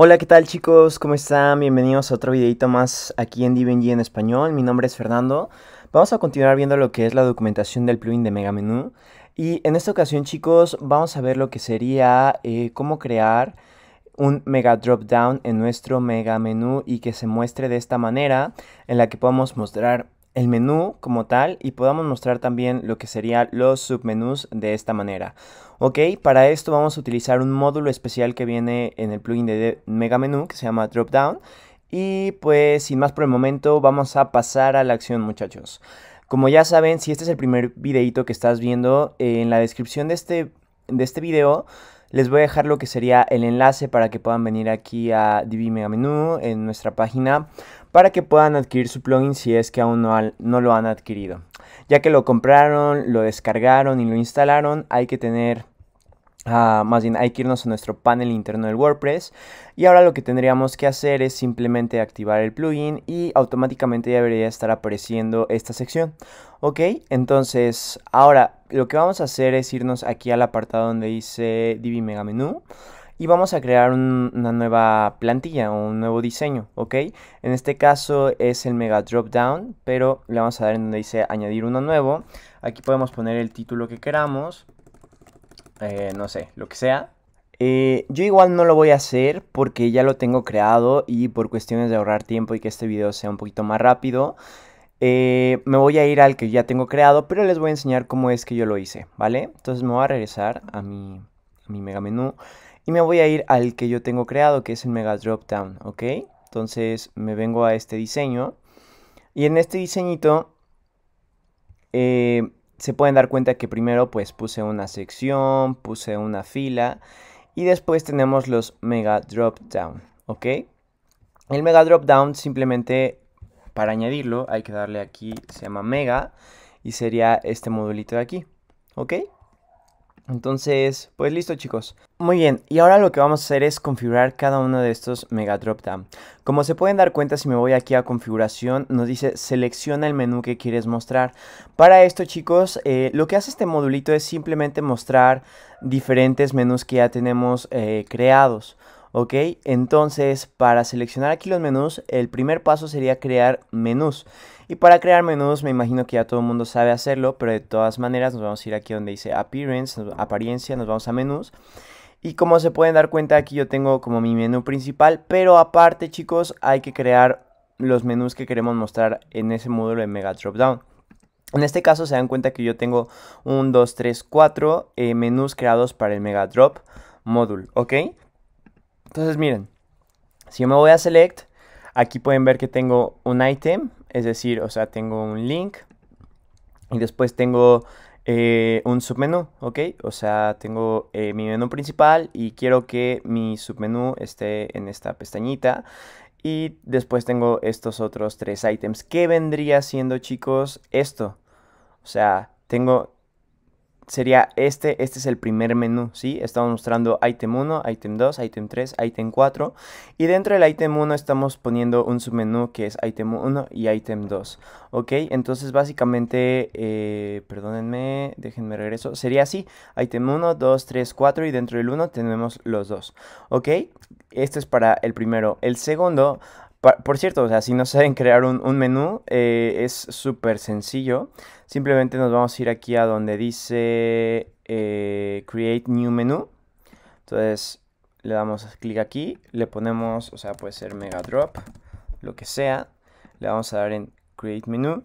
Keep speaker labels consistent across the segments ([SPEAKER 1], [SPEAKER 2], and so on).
[SPEAKER 1] Hola, ¿qué tal chicos? ¿Cómo están? Bienvenidos a otro videito más aquí en DBNG en español. Mi nombre es Fernando. Vamos a continuar viendo lo que es la documentación del plugin de Mega Menú. Y en esta ocasión chicos, vamos a ver lo que sería eh, cómo crear un mega Dropdown en nuestro mega menú y que se muestre de esta manera en la que podamos mostrar el menú como tal y podamos mostrar también lo que serían los submenús de esta manera. Ok, para esto vamos a utilizar un módulo especial que viene en el plugin de Mega Menú que se llama Dropdown. Y pues sin más por el momento vamos a pasar a la acción muchachos. Como ya saben, si este es el primer videito que estás viendo, eh, en la descripción de este, de este video les voy a dejar lo que sería el enlace para que puedan venir aquí a DB Menú en nuestra página para que puedan adquirir su plugin si es que aún no, lo han adquirido. Ya que lo compraron, lo descargaron y lo instalaron, hay que tener ah, más bien hay que irnos a nuestro panel interno del WordPress y ahora lo que tendríamos que hacer es simplemente activar el plugin y automáticamente debería estar apareciendo esta sección. Ok, entonces ahora lo que vamos a hacer es irnos aquí al apartado donde dice Divi Mega Menú y vamos a crear una nueva plantilla o un nuevo diseño, ¿ok? En este caso es el mega Dropdown, pero le vamos a dar en donde dice añadir uno nuevo. Aquí podemos poner el título que queramos, eh, no sé, lo que sea. Eh, yo igual no lo voy a hacer porque ya lo tengo creado y por cuestiones de ahorrar tiempo y que este video sea un poquito más rápido. Eh, me voy a ir al que ya tengo creado, pero les voy a enseñar cómo es que yo lo hice, ¿vale? Entonces me voy a regresar a mi, a mi mega menú. Y me voy a ir al que yo tengo creado, que es el Mega Drop Down, ¿ok? Entonces me vengo a este diseño. Y en este diseñito eh, se pueden dar cuenta que primero pues puse una sección, puse una fila y después tenemos los Mega Drop Down, ¿ok? El Mega Drop Down simplemente para añadirlo hay que darle aquí, se llama Mega y sería este modulito de aquí, ¿ok? Entonces, pues listo chicos. Muy bien, y ahora lo que vamos a hacer es configurar cada uno de estos Mega Drop Down. Como se pueden dar cuenta, si me voy aquí a configuración, nos dice selecciona el menú que quieres mostrar. Para esto chicos, eh, lo que hace este modulito es simplemente mostrar diferentes menús que ya tenemos eh, creados. ¿ok? Entonces, para seleccionar aquí los menús, el primer paso sería crear menús. Y para crear menús, me imagino que ya todo el mundo sabe hacerlo, pero de todas maneras nos vamos a ir aquí donde dice Appearance, apariencia, nos vamos a menús. Y como se pueden dar cuenta, aquí yo tengo como mi menú principal, pero aparte, chicos, hay que crear los menús que queremos mostrar en ese módulo de Mega Dropdown. En este caso se dan cuenta que yo tengo un 2, 3, 4 menús creados para el Mega Drop Módulo, ¿ok? Entonces miren, si yo me voy a select, aquí pueden ver que tengo un item, es decir, o sea, tengo un link y después tengo eh, un submenú, ¿ok? O sea, tengo eh, mi menú principal y quiero que mi submenú esté en esta pestañita. Y después tengo estos otros tres items. ¿Qué vendría siendo, chicos, esto? O sea, tengo sería este, este es el primer menú, ¿sí? Estamos mostrando item 1, item 2, item 3, item 4 y dentro del item 1 estamos poniendo un submenú que es item 1 y item 2, ¿ok? Entonces básicamente, eh, perdónenme, déjenme regreso, sería así, item 1, 2, 3, 4 y dentro del 1 tenemos los dos, ¿ok? Este es para el primero. El segundo, por cierto, o sea, si no saben crear un, menú, eh, es súper sencillo. Simplemente nos vamos a ir aquí a donde dice eh, Create New Menu. Entonces le damos clic aquí, le ponemos, o sea, puede ser Mega Drop, lo que sea. Le vamos a dar en Create Menu.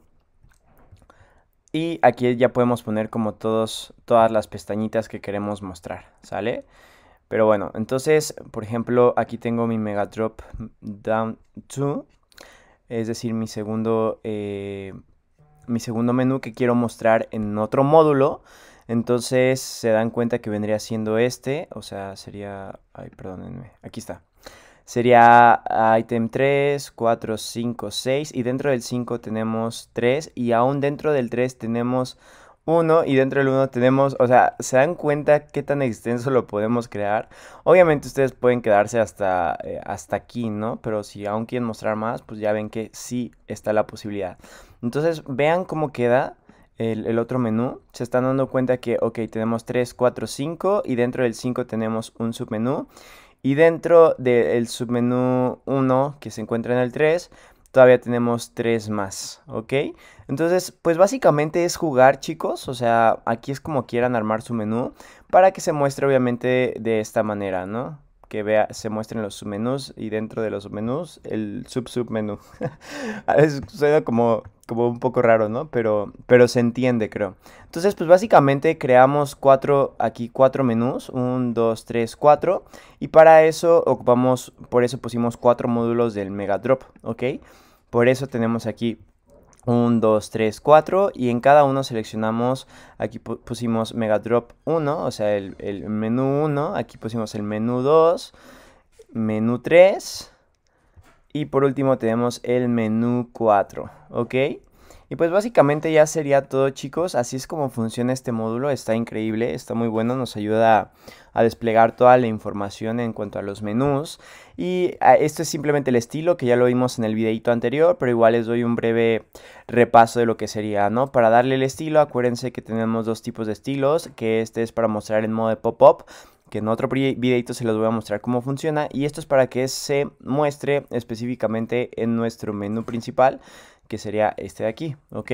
[SPEAKER 1] Y aquí ya podemos poner como todos, todas las pestañitas que queremos mostrar, ¿sale? Pero bueno, entonces, por ejemplo, aquí tengo mi mega down 2, es decir, mi segundo, eh, mi segundo menú que quiero mostrar en otro módulo. Entonces se dan cuenta que vendría siendo este, o sea, sería, ay, perdónenme, aquí está. Sería item 3, 4, 5, 6 y dentro del 5 tenemos 3 y aún dentro del 3 tenemos 1 y dentro del 1 tenemos, o sea, ¿se dan cuenta qué tan extenso lo podemos crear? Obviamente ustedes pueden quedarse hasta, eh, hasta aquí, ¿no? Pero si aún quieren mostrar más, pues ya ven que sí está la posibilidad. Entonces, vean cómo queda el, otro menú. Se están dando cuenta que, ok, tenemos 3, 4, 5 y dentro del 5 tenemos un submenú. Y dentro del submenú 1 que se encuentra en el 3, todavía tenemos tres más, ¿ok? Entonces, pues básicamente es jugar, chicos, o sea, aquí es como quieran armar su menú para que se muestre obviamente de esta manera, ¿no? que vea, se muestren los submenús y dentro de los submenús el sub submenú. suena como, como un poco raro, ¿no? Pero, pero se entiende, creo. Entonces, pues básicamente creamos cuatro, aquí cuatro menús, 1, dos, tres, cuatro. Y para eso ocupamos, por eso pusimos cuatro módulos del drop ¿ok? Por eso tenemos aquí 1, 2, 3, 4 y en cada uno seleccionamos, aquí pusimos Mega Drop 1, o sea el, el menú 1, aquí pusimos el menú 2, menú 3 y por último tenemos el menú 4, ¿ok? Y pues básicamente ya sería todo chicos, así es como funciona este módulo, está increíble, está muy bueno, nos ayuda a, desplegar toda la información en cuanto a los menús y ah, esto es simplemente el estilo que ya lo vimos en el videito anterior, pero igual les doy un breve repaso de lo que sería, ¿no? Para darle el estilo, acuérdense que tenemos dos tipos de estilos, que este es para mostrar en modo de pop-up que en otro videito se los voy a mostrar cómo funciona y esto es para que se muestre específicamente en nuestro menú principal que sería este de aquí, ¿ok?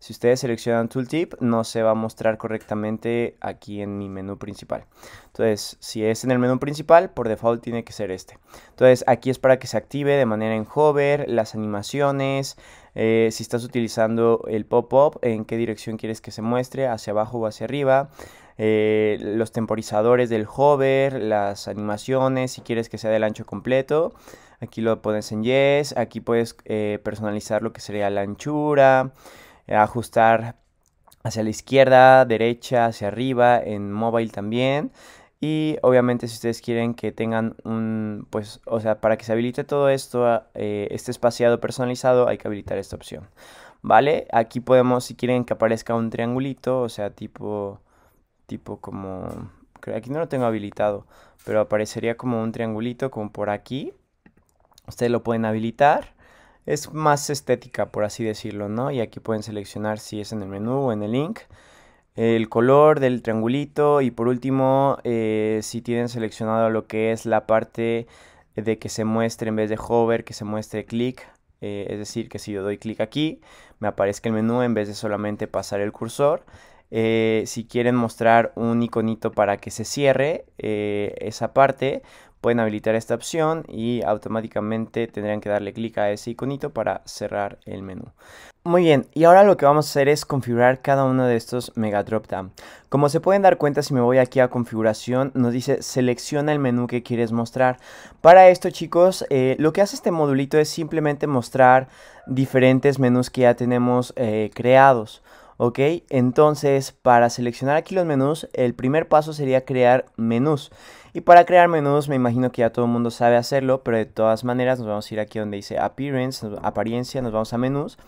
[SPEAKER 1] Si ustedes seleccionan Tooltip, no se va a mostrar correctamente aquí en mi menú principal. Entonces, si es en el menú principal, por default tiene que ser este. Entonces, aquí es para que se active de manera en hover, las animaciones, eh, si estás utilizando el pop-up, en qué dirección quieres que se muestre, hacia abajo o hacia arriba. Eh, los temporizadores del hover, las animaciones, si quieres que sea del ancho completo. Aquí lo pones en yes, aquí puedes eh, personalizar lo que sería la anchura, eh, ajustar hacia la izquierda, derecha, hacia arriba, en mobile también. Y obviamente si ustedes quieren que tengan un, pues, o sea, para que se habilite todo esto, ah, eh, este espaciado personalizado, hay que habilitar esta opción. ¿Vale? Aquí podemos, si quieren que aparezca un triangulito, o sea, tipo, tipo como, aquí no lo tengo habilitado, pero aparecería como un triangulito, como por aquí ustedes lo pueden habilitar. Es más estética, por así decirlo, ¿no? Y aquí pueden seleccionar si es en el menú o en el link. El color del triangulito y por último, eh, si tienen seleccionado lo que es la parte de que se muestre en vez de hover, que se muestre clic. Eh, es decir, que si yo doy clic aquí, me aparezca el menú en vez de solamente pasar el cursor. Eh, si quieren mostrar un iconito para que se cierre esa parte, pueden habilitar esta opción y automáticamente tendrían que darle clic a ese iconito para cerrar el menú. Muy bien, y ahora lo que vamos a hacer es configurar cada uno de estos mega drop down. Como se pueden dar cuenta si me voy aquí a configuración, nos dice selecciona el menú que quieres mostrar. Para esto chicos, eh, lo que hace este modulito es simplemente mostrar diferentes menús que ya tenemos eh, creados. ¿Ok? Entonces, para seleccionar aquí los menús, el primer paso sería crear menús. Y para crear menús, me imagino que ya todo el mundo sabe hacerlo, pero de todas maneras nos vamos a ir aquí donde dice Appearance, apariencia, nos vamos a menús.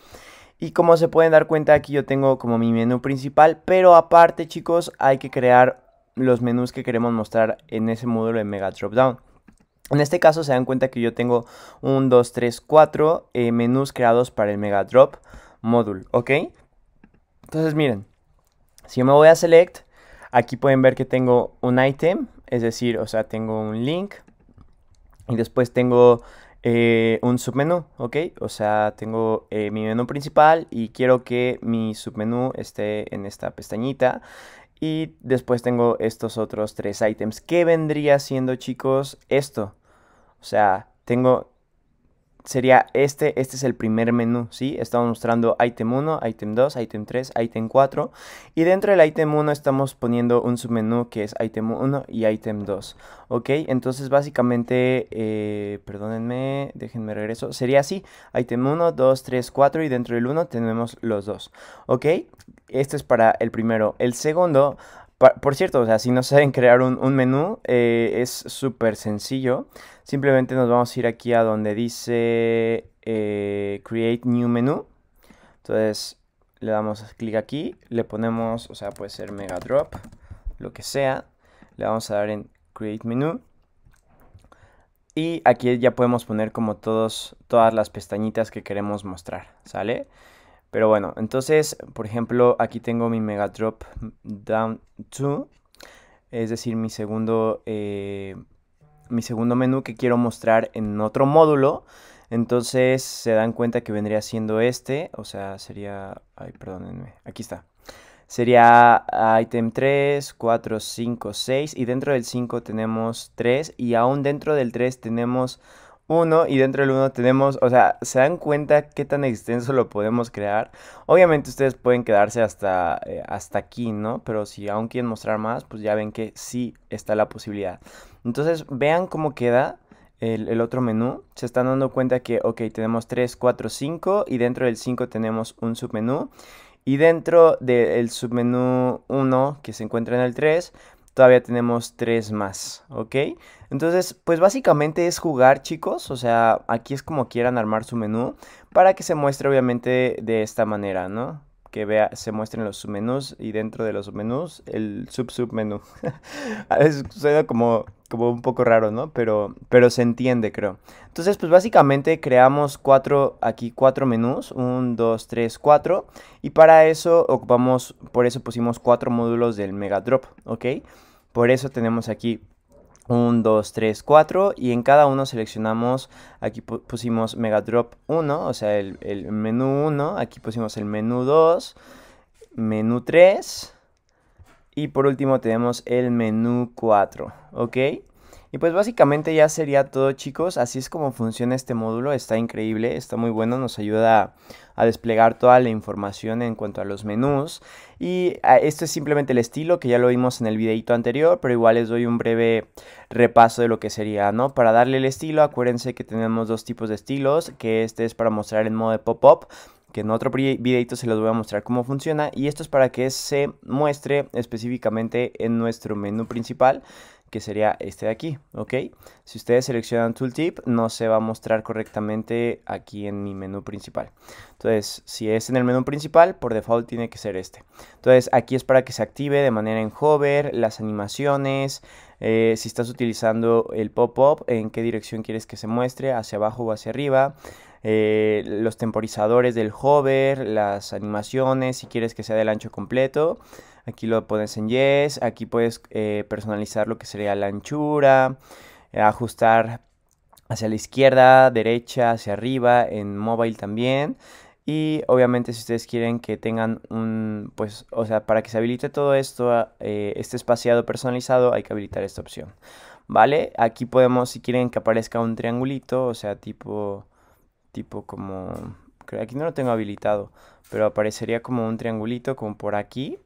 [SPEAKER 1] Y como se pueden dar cuenta, aquí yo tengo como mi menú principal, pero aparte, chicos, hay que crear los menús que queremos mostrar en ese módulo de Mega Dropdown. En este caso se dan cuenta que yo tengo un, 2, 3, 4 menús creados para el Mega Drop módulo ¿ok? Entonces miren, si yo me voy a select, aquí pueden ver que tengo un item, es decir, o sea, tengo un link y después tengo eh, un submenú, ¿ok? O sea, tengo eh, mi menú principal y quiero que mi submenú esté en esta pestañita. Y después tengo estos otros tres items. ¿Qué vendría siendo, chicos, esto? O sea, tengo sería este, este es el primer menú, ¿sí? Estamos mostrando item 1, item 2, item 3, item 4 y dentro del item 1 estamos poniendo un submenú que es item 1 y item 2, ¿ok? Entonces básicamente, eh, perdónenme, déjenme regreso, sería así, item 1, 2, 3, 4 y dentro del 1 tenemos los dos, ¿ok? Este es para el primero. El segundo, por cierto, o sea, si no saben crear un, menú, eh, es súper sencillo. Simplemente nos vamos a ir aquí a donde dice eh, Create New Menu. Entonces le damos clic aquí, le ponemos, o sea, puede ser Mega Drop, lo que sea. Le vamos a dar en Create Menu. Y aquí ya podemos poner como todos, todas las pestañitas que queremos mostrar, ¿sale? Pero bueno, entonces, por ejemplo, aquí tengo mi mega drop down 2, es decir, mi segundo, eh, mi segundo menú que quiero mostrar en otro módulo. Entonces se dan cuenta que vendría siendo este, o sea, sería, ay, perdónenme, aquí está. Sería item 3, 4, 5, 6 y dentro del 5 tenemos 3 y aún dentro del 3 tenemos 1, y dentro del 1 tenemos, o sea, ¿se dan cuenta qué tan extenso lo podemos crear? Obviamente ustedes pueden quedarse hasta, eh, hasta aquí, ¿no? Pero si aún quieren mostrar más, pues ya ven que sí está la posibilidad. Entonces vean cómo queda el, otro menú. Se están dando cuenta que, ok, tenemos 3, 4, 5 y dentro del 5 tenemos un submenú. Y dentro del submenú 1 que se encuentra en el 3, todavía tenemos tres más, ¿ok? Entonces, pues básicamente es jugar, chicos, o sea, aquí es como quieran armar su menú para que se muestre obviamente de esta manera, ¿no? que vea, se muestren los submenús y dentro de los submenús el sub submenú. a veces suena como, como un poco raro, ¿no? Pero, pero se entiende, creo. Entonces, pues básicamente creamos cuatro, aquí cuatro menús, un, dos, tres, cuatro. Y para eso ocupamos, por eso pusimos cuatro módulos del mega drop ¿ok? Por eso tenemos aquí 1, 2, 3, 4 y en cada uno seleccionamos, aquí pusimos Megadrop 1, o sea el, el menú 1, aquí pusimos el menú 2, menú 3 y por último tenemos el menú 4, ¿ok? Y pues básicamente ya sería todo chicos, así es como funciona este módulo, está increíble, está muy bueno, nos ayuda a, desplegar toda la información en cuanto a los menús. Y ah, esto es simplemente el estilo que ya lo vimos en el videito anterior, pero igual les doy un breve repaso de lo que sería, ¿no? Para darle el estilo, acuérdense que tenemos dos tipos de estilos, que este es para mostrar en modo de pop-up, que en otro videito se los voy a mostrar cómo funciona y esto es para que se muestre específicamente en nuestro menú principal que sería este de aquí, ¿ok? Si ustedes seleccionan Tooltip, no se va a mostrar correctamente aquí en mi menú principal. Entonces, si es en el menú principal, por default tiene que ser este. Entonces, aquí es para que se active de manera en hover, las animaciones, eh, si estás utilizando el pop-up, en qué dirección quieres que se muestre, hacia abajo o hacia arriba. Eh, los temporizadores del hover, las animaciones, si quieres que sea del ancho completo. Aquí lo pones en yes, aquí puedes eh, personalizar lo que sería la anchura, ajustar hacia la izquierda, derecha, hacia arriba, en mobile también. Y obviamente si ustedes quieren que tengan un, pues, o sea, para que se habilite todo esto, ah, eh, este espaciado personalizado, hay que habilitar esta opción. ¿Vale? Aquí podemos, si quieren que aparezca un triangulito, o sea, tipo, tipo como, Creo aquí no lo tengo habilitado, pero aparecería como un triangulito, como por aquí.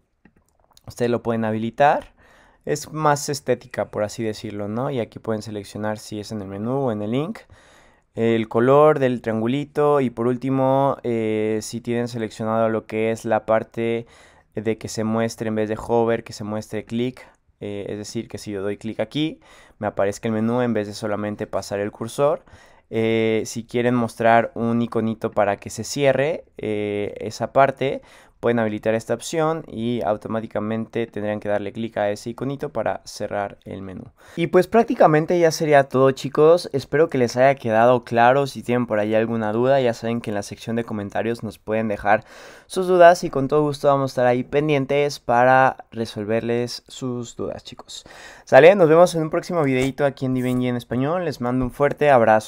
[SPEAKER 1] Ustedes lo pueden habilitar. Es más estética, por así decirlo, ¿no? Y aquí pueden seleccionar si es en el menú o en el link. El color del triangulito. Y por último, eh, si tienen seleccionado lo que es la parte de que se muestre en vez de hover, que se muestre clic. Eh, es decir, que si yo doy clic aquí, me aparezca el menú en vez de solamente pasar el cursor. Eh, si quieren mostrar un iconito para que se cierre esa parte, pueden habilitar esta opción y automáticamente tendrían que darle clic a ese iconito para cerrar el menú. Y pues prácticamente ya sería todo chicos, espero que les haya quedado claro, si tienen por ahí alguna duda ya saben que en la sección de comentarios nos pueden dejar sus dudas y con todo gusto vamos a estar ahí pendientes para resolverles sus dudas chicos. Sale, nos vemos en un próximo videito aquí en y en español, les mando un fuerte abrazo.